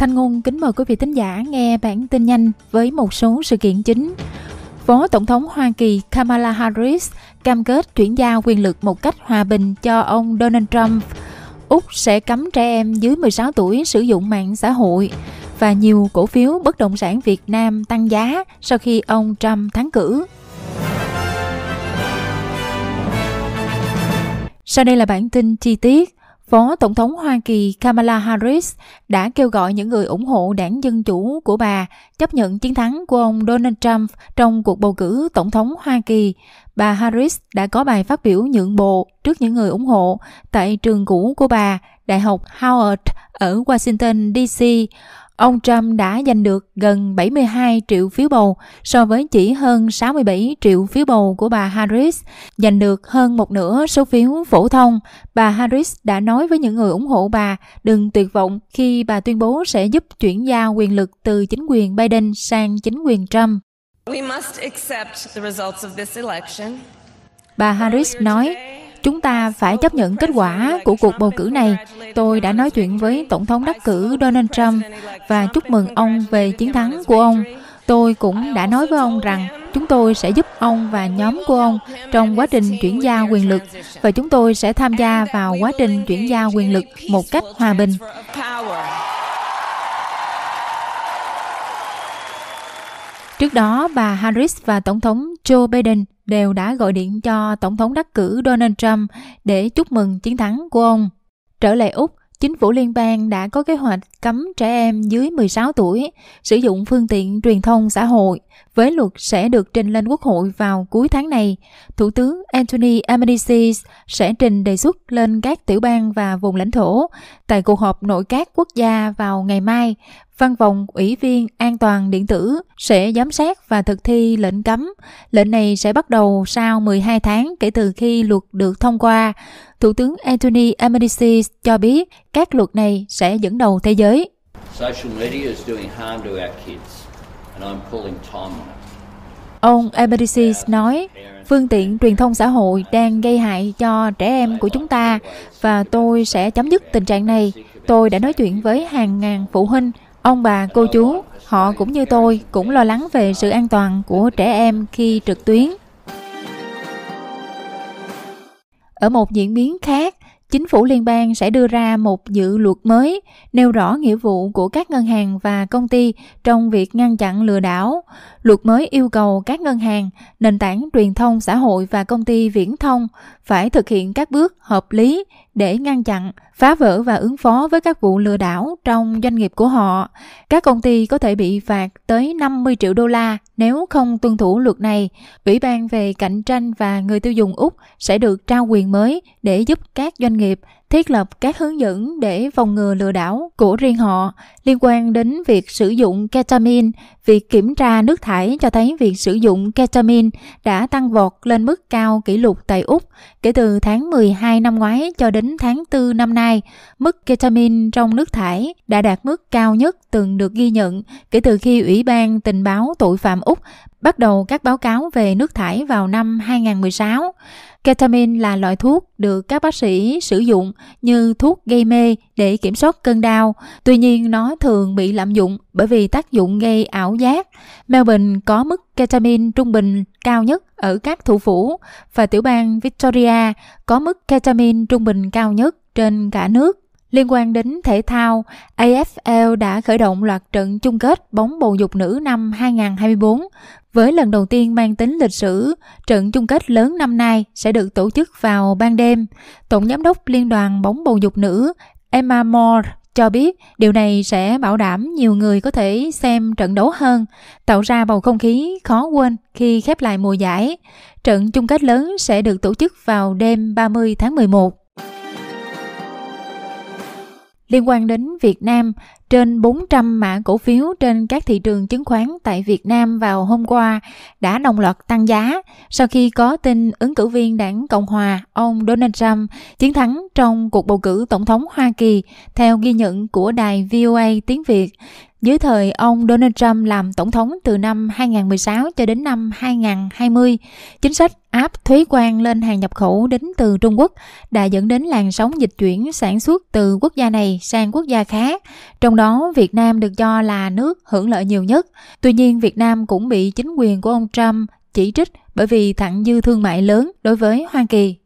Thanh Ngôn kính mời quý vị thính giả nghe bản tin nhanh với một số sự kiện chính. Phó Tổng thống Hoa Kỳ Kamala Harris cam kết chuyển giao quyền lực một cách hòa bình cho ông Donald Trump. Úc sẽ cấm trẻ em dưới 16 tuổi sử dụng mạng xã hội và nhiều cổ phiếu bất động sản Việt Nam tăng giá sau khi ông Trump thắng cử. Sau đây là bản tin chi tiết. Phó Tổng thống Hoa Kỳ Kamala Harris đã kêu gọi những người ủng hộ đảng Dân Chủ của bà chấp nhận chiến thắng của ông Donald Trump trong cuộc bầu cử Tổng thống Hoa Kỳ. Bà Harris đã có bài phát biểu nhượng bộ trước những người ủng hộ tại trường cũ của bà, Đại học Howard ở Washington, D.C. Ông Trump đã giành được gần 72 triệu phiếu bầu so với chỉ hơn 67 triệu phiếu bầu của bà Harris, giành được hơn một nửa số phiếu phổ thông. Bà Harris đã nói với những người ủng hộ bà đừng tuyệt vọng khi bà tuyên bố sẽ giúp chuyển giao quyền lực từ chính quyền Biden sang chính quyền Trump. We must accept the results of this election. Bà Harris nói, chúng ta phải chấp nhận kết quả của cuộc bầu cử này. Tôi đã nói chuyện với Tổng thống đắc cử Donald Trump và chúc mừng ông về chiến thắng của ông. Tôi cũng đã nói với ông rằng chúng tôi sẽ giúp ông và nhóm của ông trong quá trình chuyển giao quyền lực và chúng tôi sẽ tham gia vào quá trình chuyển giao quyền lực một cách hòa bình. Trước đó, bà Harris và Tổng thống Joe Biden đều đã gọi điện cho Tổng thống đắc cử Donald Trump để chúc mừng chiến thắng của ông. Trở lại Úc, chính phủ liên bang đã có kế hoạch cấm trẻ em dưới 16 tuổi sử dụng phương tiện truyền thông xã hội với luật sẽ được trình lên Quốc hội vào cuối tháng này. Thủ tướng Anthony Albanese sẽ trình đề xuất lên các tiểu bang và vùng lãnh thổ tại cuộc họp nội các quốc gia vào ngày mai. Văn phòng Ủy viên An toàn điện tử sẽ giám sát và thực thi lệnh cấm. Lệnh này sẽ bắt đầu sau 12 tháng kể từ khi luật được thông qua. Thủ tướng Anthony Albanese cho biết các luật này sẽ dẫn đầu thế giới Social media is doing harm to our kids, and I'm pulling time on it. Ông Abadisis nói, phương tiện truyền thông xã hội đang gây hại cho trẻ em của chúng ta và tôi sẽ chấm dứt tình trạng này. Tôi đã nói chuyện với hàng ngàn phụ huynh, ông bà, cô chú, họ cũng như tôi cũng lo lắng về sự an toàn của trẻ em khi trực tuyến. Ở một diễn biến khác, chính phủ liên bang sẽ đưa ra một dự luật mới nêu rõ nghĩa vụ của các ngân hàng và công ty trong việc ngăn chặn lừa đảo. Luật mới yêu cầu các ngân hàng, nền tảng truyền thông xã hội và công ty viễn thông phải thực hiện các bước hợp lý để ngăn chặn, phá vỡ và ứng phó với các vụ lừa đảo trong doanh nghiệp của họ. Các công ty có thể bị phạt tới 50 triệu đô la nếu không tuân thủ luật này. Ủy ban về cạnh tranh và người tiêu dùng Úc sẽ được trao quyền mới để giúp các doanh nghiệp thiết lập các hướng dẫn để phòng ngừa lừa đảo của riêng họ liên quan đến việc sử dụng ketamine. Việc kiểm tra nước thải cho thấy việc sử dụng ketamine đã tăng vọt lên mức cao kỷ lục tại Úc kể từ tháng 12 năm ngoái cho đến tháng 4 năm nay. Mức ketamine trong nước thải đã đạt mức cao nhất từng được ghi nhận kể từ khi Ủy ban Tình báo Tội phạm Úc bắt đầu các báo cáo về nước thải vào năm 2016. Ketamin là loại thuốc được các bác sĩ sử dụng như thuốc gây mê để kiểm soát cơn đau. Tuy nhiên nó thường bị lạm dụng bởi vì tác dụng gây ảo giác. Melbourne có mức ketamin trung bình cao nhất ở các thủ phủ và tiểu bang Victoria có mức ketamin trung bình cao nhất trên cả nước. Liên quan đến thể thao, AFL đã khởi động loạt trận chung kết bóng bầu dục nữ năm 2024 với lần đầu tiên mang tính lịch sử, trận chung kết lớn năm nay sẽ được tổ chức vào ban đêm. Tổng giám đốc Liên đoàn bóng bầu dục nữ Emma Moore cho biết điều này sẽ bảo đảm nhiều người có thể xem trận đấu hơn, tạo ra bầu không khí khó quên khi khép lại mùa giải. Trận chung kết lớn sẽ được tổ chức vào đêm 30 tháng 11 liên quan đến Việt Nam trên 400 mã cổ phiếu trên các thị trường chứng khoán tại Việt Nam vào hôm qua đã đồng loạt tăng giá sau khi có tin ứng cử viên đảng Cộng Hòa ông Donald Trump chiến thắng trong cuộc bầu cử tổng thống Hoa Kỳ theo ghi nhận của đài VOA tiếng Việt. Dưới thời ông Donald Trump làm tổng thống từ năm 2016 cho đến năm 2020, chính sách áp thuế quan lên hàng nhập khẩu đến từ Trung Quốc đã dẫn đến làn sóng dịch chuyển sản xuất từ quốc gia này sang quốc gia khác. Trong đó, Việt Nam được cho là nước hưởng lợi nhiều nhất. Tuy nhiên, Việt Nam cũng bị chính quyền của ông Trump chỉ trích bởi vì thặng dư thương mại lớn đối với Hoa Kỳ